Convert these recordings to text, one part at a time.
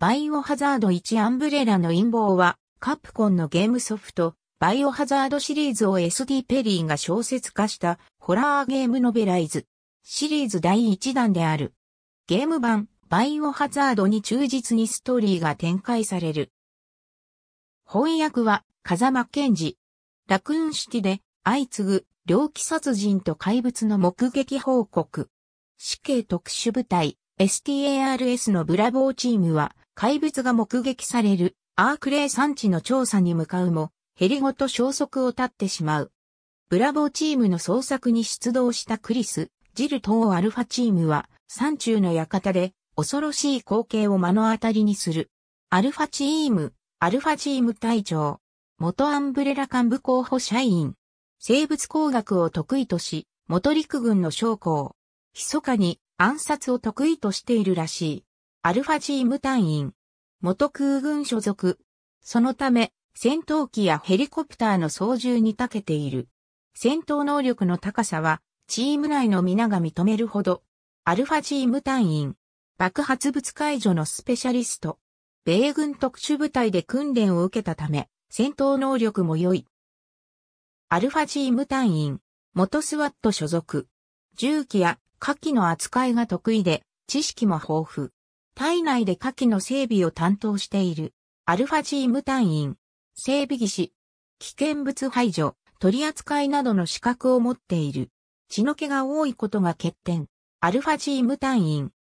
バイオハザード1アンブレラの陰謀は、カプコンのゲームソフト、バイオハザードシリーズを SD ペリーが小説化したホラーゲームノベライズ。シリーズ第1弾である。ゲーム版、バイオハザードに忠実にストーリーが展開される。翻訳は、風間健二。ラクーンシティで、相次ぐ、猟奇殺人と怪物の目撃報告。死刑特殊部隊、STARS のブラボーチームは、怪物が目撃されるアークレイ山地の調査に向かうも、ヘリごと消息を絶ってしまう。ブラボーチームの捜索に出動したクリス、ジル等アルファチームは、山中の館で、恐ろしい光景を目の当たりにする。アルファチーム、アルファチーム隊長、元アンブレラ幹部候補社員、生物工学を得意とし、元陸軍の将校、密かに暗殺を得意としているらしい。アルファチーム隊員。元空軍所属。そのため、戦闘機やヘリコプターの操縦に長けている。戦闘能力の高さは、チーム内の皆が認めるほど。アルファチーム隊員。爆発物解除のスペシャリスト。米軍特殊部隊で訓練を受けたため、戦闘能力も良い。アルファチーム隊員。元スワット所属。銃器や火器の扱いが得意で、知識も豊富。体内で下記の整備を担当している、アルファチーム隊員、整備技師、危険物排除、取り扱いなどの資格を持っている。血の気が多いことが欠点。アルファチーム隊員、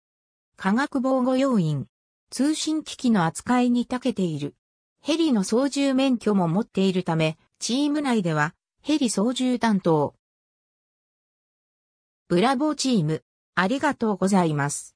化学防護要員、通信機器の扱いに長けている。ヘリの操縦免許も持っているため、チーム内ではヘリ操縦担当。ブラボーチーム、ありがとうございます。